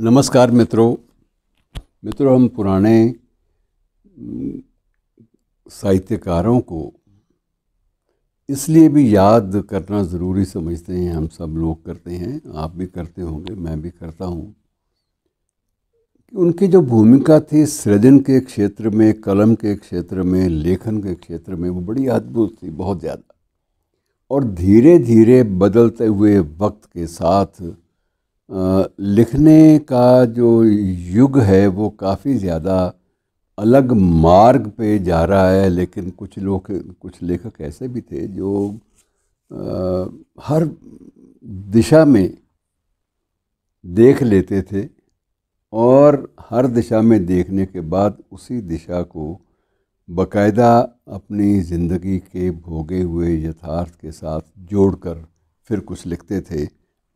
नमस्कार मित्रों मित्रों हम पुराने साहित्यकारों को इसलिए भी याद करना ज़रूरी समझते हैं हम सब लोग करते हैं आप भी करते होंगे मैं भी करता हूँ कि उनकी जो भूमिका थी सृजन के क्षेत्र में कलम के क्षेत्र में लेखन के क्षेत्र में वो बड़ी अद्भुत थी बहुत ज़्यादा और धीरे धीरे बदलते हुए वक्त के साथ लिखने का जो युग है वो काफ़ी ज़्यादा अलग मार्ग पे जा रहा है लेकिन कुछ लोग कुछ लेखक ऐसे भी थे जो आ, हर दिशा में देख लेते थे और हर दिशा में देखने के बाद उसी दिशा को बकायदा अपनी ज़िंदगी के भोगे हुए यथार्थ के साथ जोड़कर फिर कुछ लिखते थे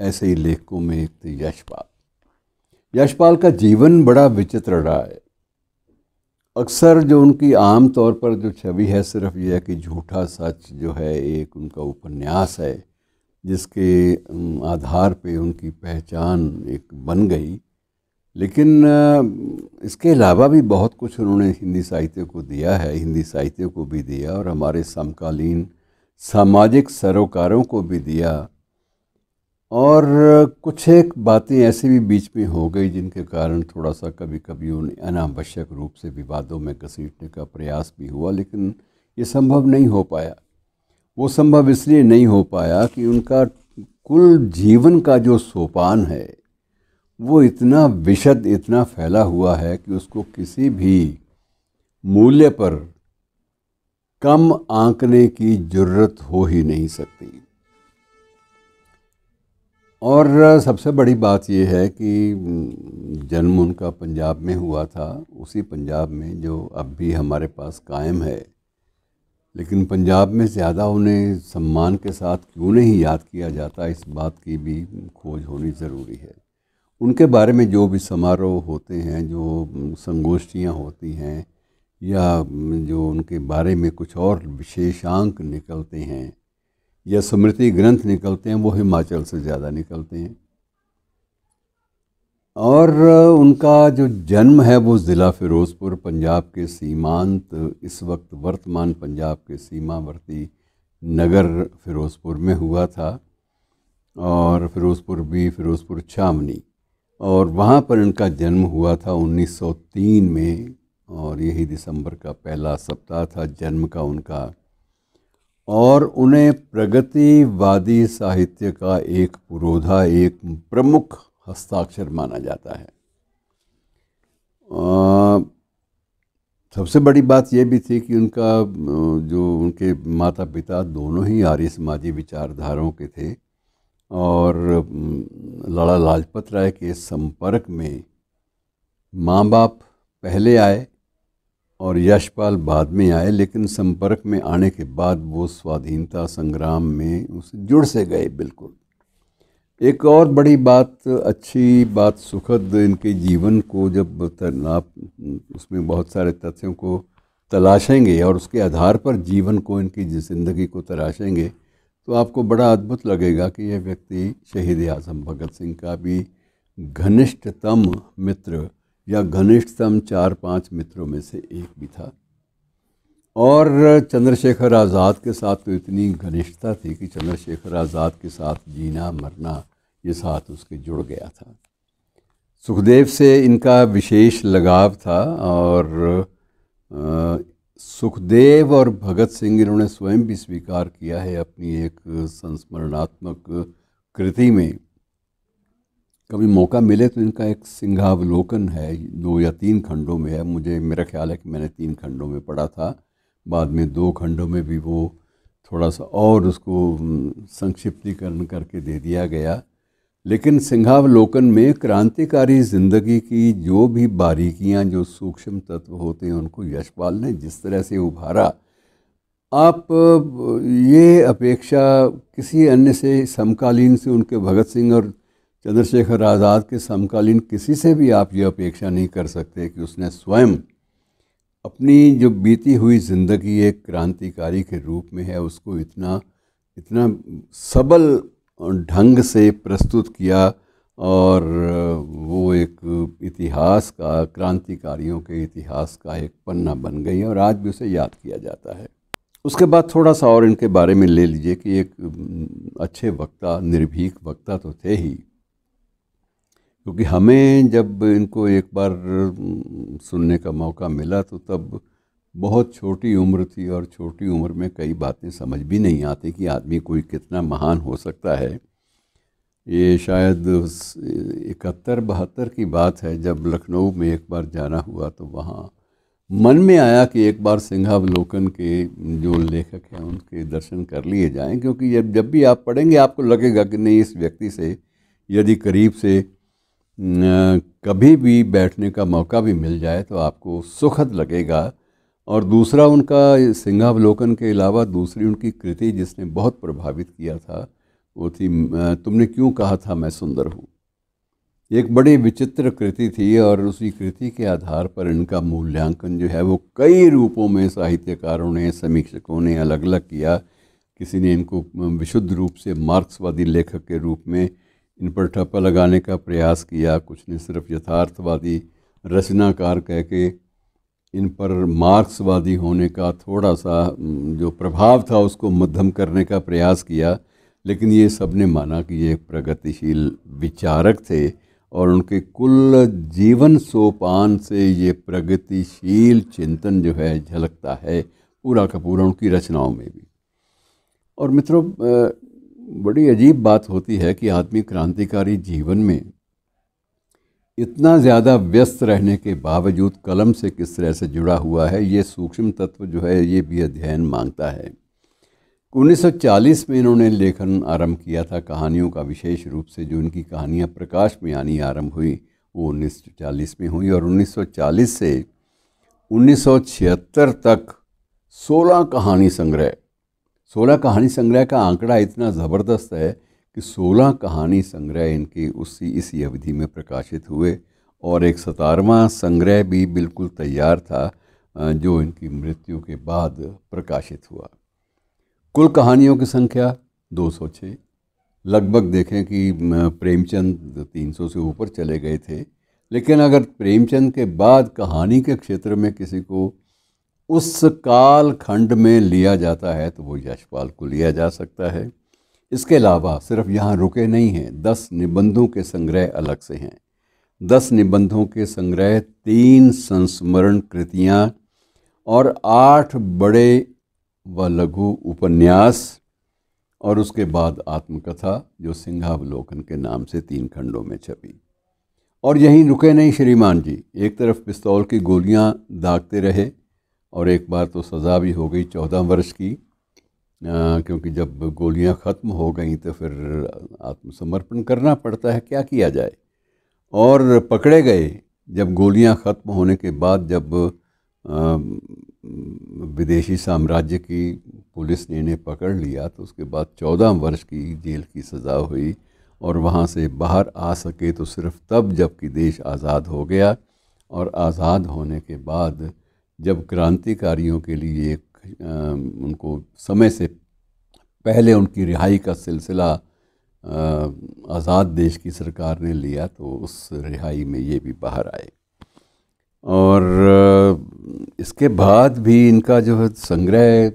ऐसे ही लेखकों में एक थे तो यशपाल यशपाल का जीवन बड़ा विचित्र रहा है अक्सर जो उनकी आम तौर पर जो छवि है सिर्फ यह है कि झूठा सच जो है एक उनका उपन्यास है जिसके आधार पे उनकी पहचान एक बन गई लेकिन इसके अलावा भी बहुत कुछ उन्होंने हिंदी साहित्य को दिया है हिंदी साहित्य को भी दिया और हमारे समकालीन सामाजिक सरोकारों को भी दिया और कुछ एक बातें ऐसी भी बीच में हो गई जिनके कारण थोड़ा सा कभी कभी उन अनावश्यक रूप से विवादों में घसीटने का प्रयास भी हुआ लेकिन ये संभव नहीं हो पाया वो संभव इसलिए नहीं हो पाया कि उनका कुल जीवन का जो सोपान है वो इतना विशद इतना फैला हुआ है कि उसको किसी भी मूल्य पर कम आंकने की जरूरत हो ही नहीं सकती और सबसे बड़ी बात यह है कि जन्म उनका पंजाब में हुआ था उसी पंजाब में जो अब भी हमारे पास कायम है लेकिन पंजाब में ज़्यादा उन्हें सम्मान के साथ क्यों नहीं याद किया जाता इस बात की भी खोज होनी ज़रूरी है उनके बारे में जो भी समारोह होते हैं जो संगोष्ठियाँ होती हैं या जो उनके बारे में कुछ और विशेषांक निकलते हैं या स्मृति ग्रंथ निकलते हैं वो हिमाचल से ज़्यादा निकलते हैं और उनका जो जन्म है वो ज़िला फ़िरोज़पुर पंजाब के सीमांत इस वक्त वर्तमान पंजाब के सीमावर्ती नगर फ़िरोज़पुर में हुआ था और फ़िरोज़पुर भी फ़िरोज़पुर छावनी और वहाँ पर इनका जन्म हुआ था 1903 में और यही दिसंबर का पहला सप्ताह था जन्म का उनका और उन्हें प्रगतिवादी साहित्य का एक पुरोधा एक प्रमुख हस्ताक्षर माना जाता है आ, सबसे बड़ी बात यह भी थी कि उनका जो उनके माता पिता दोनों ही आर्य समाजी विचारधाराओं के थे और लाला लाजपत राय के संपर्क में माँ बाप पहले आए और यशपाल बाद में आए लेकिन संपर्क में आने के बाद वो स्वाधीनता संग्राम में उस जुड़ से गए बिल्कुल एक और बड़ी बात अच्छी बात सुखद इनके जीवन को जब आप उसमें बहुत सारे तथ्यों को तलाशेंगे और उसके आधार पर जीवन को इनकी ज़िंदगी को तराशेंगे तो आपको बड़ा अद्भुत लगेगा कि यह व्यक्ति शहीद आजम भगत सिंह का भी घनिष्ठतम मित्र या घनिष्ठतम चार पांच मित्रों में से एक भी था और चंद्रशेखर आज़ाद के साथ तो इतनी घनिष्ठता थी कि चंद्रशेखर आज़ाद के साथ जीना मरना ये साथ उसके जुड़ गया था सुखदेव से इनका विशेष लगाव था और सुखदेव और भगत सिंह इन्होंने स्वयं भी स्वीकार किया है अपनी एक संस्मरणात्मक कृति में कभी मौका मिले तो इनका एक सिंघावलोकन है दो या तीन खंडों में है मुझे मेरा ख्याल है कि मैंने तीन खंडों में पढ़ा था बाद में दो खंडों में भी वो थोड़ा सा और उसको संक्षिप्तीकरण करके दे दिया गया लेकिन सिंघावलोकन में क्रांतिकारी ज़िंदगी की जो भी बारीकियां जो सूक्ष्म तत्व होते हैं उनको यशपाल ने जिस तरह से उभारा आप ये अपेक्षा किसी अन्य से समकालीन से उनके भगत सिंह और चंद्रशेखर आज़ाद के समकालीन किसी से भी आप ये अपेक्षा नहीं कर सकते कि उसने स्वयं अपनी जो बीती हुई ज़िंदगी एक क्रांतिकारी के रूप में है उसको इतना इतना सबल ढंग से प्रस्तुत किया और वो एक इतिहास का क्रांतिकारियों के इतिहास का एक पन्ना बन गई है और आज भी उसे याद किया जाता है उसके बाद थोड़ा सा और इनके बारे में ले लीजिए कि एक अच्छे वक्ता निर्भीक वक्ता तो थे ही क्योंकि हमें जब इनको एक बार सुनने का मौका मिला तो तब बहुत छोटी उम्र थी और छोटी उम्र में कई बातें समझ भी नहीं आती कि आदमी कोई कितना महान हो सकता है ये शायद इकहत्तर बहत्तर की बात है जब लखनऊ में एक बार जाना हुआ तो वहाँ मन में आया कि एक बार सिंहावलोकन के जो लेखक हैं उनके दर्शन कर लिए जाएं क्योंकि जब जब भी आप पढ़ेंगे आपको लगेगा कि नहीं इस व्यक्ति से यदि करीब से कभी भी बैठने का मौका भी मिल जाए तो आपको सुखद लगेगा और दूसरा उनका सिंहावलोकन के अलावा दूसरी उनकी कृति जिसने बहुत प्रभावित किया था वो थी तुमने क्यों कहा था मैं सुंदर हूँ एक बड़ी विचित्र कृति थी और उसी कृति के आधार पर इनका मूल्यांकन जो है वो कई रूपों में साहित्यकारों ने समीक्षकों ने अलग अलग किया किसी ने इनको विशुद्ध रूप से मार्क्सवादी लेखक के रूप में इन पर ठप्पा लगाने का प्रयास किया कुछ ने सिर्फ यथार्थवादी रचनाकार कह के इन पर मार्क्सवादी होने का थोड़ा सा जो प्रभाव था उसको मध्यम करने का प्रयास किया लेकिन ये सब ने माना कि ये प्रगतिशील विचारक थे और उनके कुल जीवन सोपान से ये प्रगतिशील चिंतन जो है झलकता है पूरा का पूरा उनकी रचनाओं में भी और मित्रों बड़ी अजीब बात होती है कि आदमी क्रांतिकारी जीवन में इतना ज़्यादा व्यस्त रहने के बावजूद कलम से किस तरह से जुड़ा हुआ है ये सूक्ष्म तत्व जो है ये भी अध्ययन मांगता है 1940 में इन्होंने लेखन आरंभ किया था कहानियों का विशेष रूप से जो इनकी कहानियाँ प्रकाश में आनी आरंभ हुई वो 1940 में हुई और 1940 से 1976 तक 16 कहानी संग्रह सोलह कहानी संग्रह का आंकड़ा इतना ज़बरदस्त है कि सोलह कहानी संग्रह इनके उसी इसी अवधि में प्रकाशित हुए और एक सतारवा संग्रह भी बिल्कुल तैयार था जो इनकी मृत्यु के बाद प्रकाशित हुआ कुल कहानियों की संख्या 206 लगभग देखें कि प्रेमचंद 300 से ऊपर चले गए थे लेकिन अगर प्रेमचंद के बाद कहानी के क्षेत्र में किसी को उस काल खंड में लिया जाता है तो वो यशपाल को लिया जा सकता है इसके अलावा सिर्फ यहाँ रुके नहीं हैं दस निबंधों के संग्रह अलग से हैं दस निबंधों के संग्रह तीन संस्मरण कृतियाँ और आठ बड़े व लघु उपन्यास और उसके बाद आत्मकथा जो सिंघावलोकन के नाम से तीन खंडों में छपी और यहीं रुके नहीं श्रीमान जी एक तरफ पिस्तौल की गोलियाँ दागते रहे और एक बार तो सज़ा भी हो गई चौदह वर्ष की आ, क्योंकि जब गोलियां ख़त्म हो गई तो फिर आत्मसमर्पण करना पड़ता है क्या किया जाए और पकड़े गए जब गोलियां ख़त्म होने के बाद जब आ, विदेशी साम्राज्य की पुलिस ने इन्हें पकड़ लिया तो उसके बाद चौदह वर्ष की जेल की सज़ा हुई और वहाँ से बाहर आ सके तो सिर्फ तब जबकि देश आज़ाद हो गया और आज़ाद होने के बाद जब क्रांतिकारियों के लिए एक उनको समय से पहले उनकी रिहाई का सिलसिला आज़ाद देश की सरकार ने लिया तो उस रिहाई में ये भी बाहर आए और इसके बाद भी इनका जो है संग्रह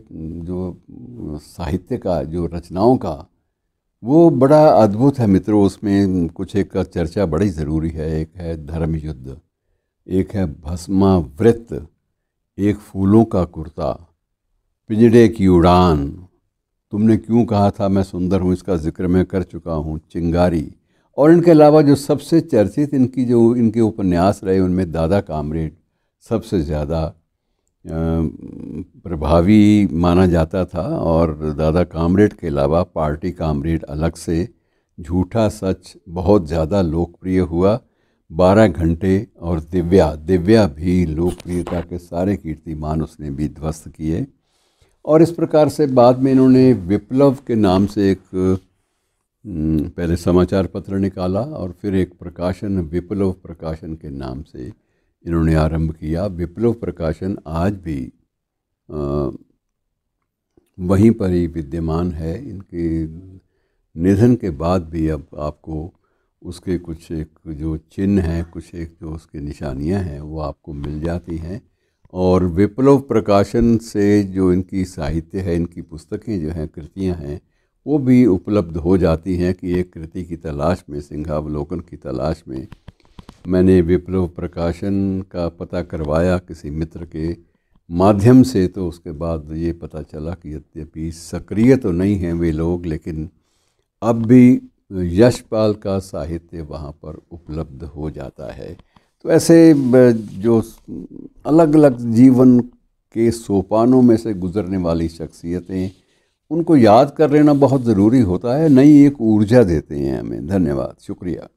जो साहित्य का जो रचनाओं का वो बड़ा अद्भुत है मित्रों उसमें कुछ एक का चर्चा बड़ी ज़रूरी है एक है धर्मयुद्ध एक है भस्मावृत्त एक फूलों का कुर्ता पिंजड़े की उड़ान तुमने क्यों कहा था मैं सुंदर हूँ इसका जिक्र मैं कर चुका हूँ चिंगारी और इनके अलावा जो सबसे चर्चित इनकी जो इनके उपन्यास रहे उनमें दादा कामरेड सबसे ज़्यादा प्रभावी माना जाता था और दादा कामरेड के अलावा पार्टी कामरेड अलग से झूठा सच बहुत ज़्यादा लोकप्रिय हुआ बारह घंटे और दिव्या दिव्या भी लोकप्रियता के सारे कीर्तिमान उसने भी ध्वस्त किए और इस प्रकार से बाद में इन्होंने विप्लव के नाम से एक हम्म, पहले समाचार पत्र निकाला और फिर एक प्रकाशन विप्लव प्रकाशन के नाम से इन्होंने आरंभ किया विप्लव प्रकाशन आज भी आ, वहीं पर ही विद्यमान है इनके निधन के बाद भी अब आपको उसके कुछ एक जो चिन्ह हैं कुछ एक जो उसके निशानियां हैं वो आपको मिल जाती हैं और विप्लव प्रकाशन से जो इनकी साहित्य है इनकी पुस्तकें जो हैं कृतियां हैं वो भी उपलब्ध हो जाती हैं कि एक कृति की तलाश में सिंहावलोकन की तलाश में मैंने विप्लव प्रकाशन का पता करवाया किसी मित्र के माध्यम से तो उसके बाद ये पता चला कि यद्यपि सक्रिय तो नहीं हैं वे लोग लेकिन अब भी यशपाल का साहित्य वहाँ पर उपलब्ध हो जाता है तो ऐसे जो अलग अलग जीवन के सोपानों में से गुजरने वाली शख्सियतें उनको याद कर लेना बहुत ज़रूरी होता है नई एक ऊर्जा देते हैं हमें धन्यवाद शुक्रिया